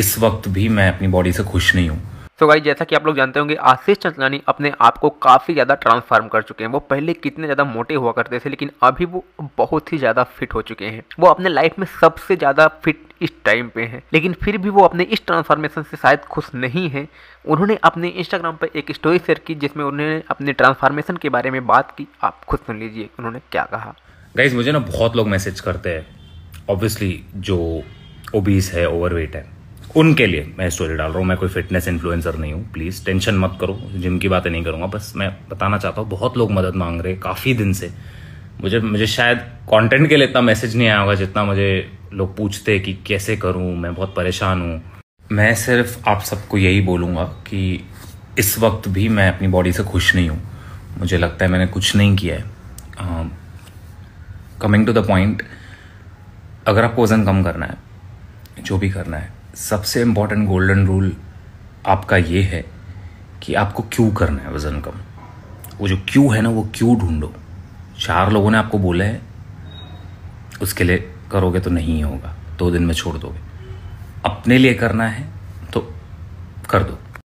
इस वक्त भी मैं अपनी बॉडी से खुश नहीं हूँ तो भाई जैसा कि आप लोग जानते होंगे आशीष चंचलानी अपने आप को काफ़ी ज़्यादा ट्रांसफार्म कर चुके हैं वो पहले कितने ज़्यादा मोटे हुआ करते थे लेकिन अभी वो बहुत ही ज़्यादा फिट हो चुके हैं वो अपने लाइफ में सबसे ज़्यादा फिट इस टाइम पे हैं लेकिन फिर भी वो अपने इस ट्रांसफॉर्मेशन से शायद खुश नहीं हैं उन्होंने अपने इंस्टाग्राम पर एक स्टोरी शेयर की जिसमें उन्होंने अपने ट्रांसफॉर्मेशन के बारे में बात की आप खुद सुन लीजिए उन्होंने क्या कहा गाइज मुझे ना बहुत लोग मैसेज करते हैं ऑब्वियसली जो ओबीस है ओवरवेट है उनके लिए मैं स्टोरी डाल रहा हूँ मैं कोई फिटनेस इन्फ्लुएंसर नहीं हूँ प्लीज़ टेंशन मत करो जिम की बातें नहीं करूँगा बस मैं बताना चाहता हूँ बहुत लोग मदद मांग रहे हैं काफ़ी दिन से मुझे मुझे शायद कंटेंट के लिए इतना मैसेज नहीं आया होगा जितना मुझे लोग पूछते कि कैसे करूँ मैं बहुत परेशान हूँ मैं सिर्फ आप सबको यही बोलूँगा कि इस वक्त भी मैं अपनी बॉडी से खुश नहीं हूँ मुझे लगता है मैंने कुछ नहीं किया है कमिंग टू द पॉइंट अगर आपको वज़न कम करना है जो भी करना है सबसे इम्पॉर्टेंट गोल्डन रूल आपका ये है कि आपको क्यों करना है वज़न कम वो जो क्यों है ना वो क्यों ढूंढो चार लोगों ने आपको बोला है उसके लिए करोगे तो नहीं होगा दो दिन में छोड़ दोगे अपने लिए करना है तो कर दो